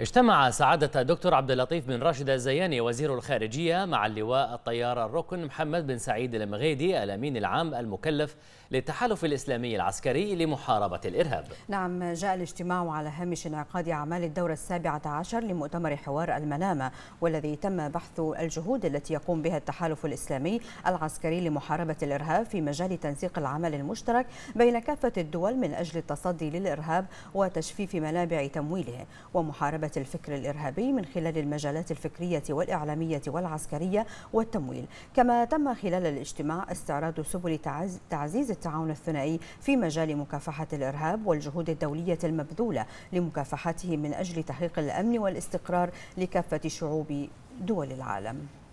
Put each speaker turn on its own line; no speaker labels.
اجتمع
سعادة دكتور عبد اللطيف بن راشد الزياني وزير الخارجية مع اللواء الطيار الركن محمد بن سعيد المغيدي الأمين العام المكلف للتحالف الإسلامي العسكري لمحاربة الإرهاب
نعم جاء الاجتماع على هامش انعقاد أعمال الدورة السابعة عشر لمؤتمر حوار المنامة والذي تم بحث الجهود التي يقوم بها التحالف الإسلامي العسكري لمحاربة الإرهاب في مجال تنسيق العمل المشترك بين كافة الدول من أجل التصدي للإرهاب وتجفيف منابع تمويله ومحاربة الفكر الإرهابي من خلال المجالات الفكرية والإعلامية والعسكرية والتمويل كما تم خلال الاجتماع استعراض سبل تعزيز التعاون الثنائي في مجال مكافحة الإرهاب والجهود الدولية المبذولة لمكافحته من أجل تحقيق الأمن والاستقرار لكافة شعوب دول العالم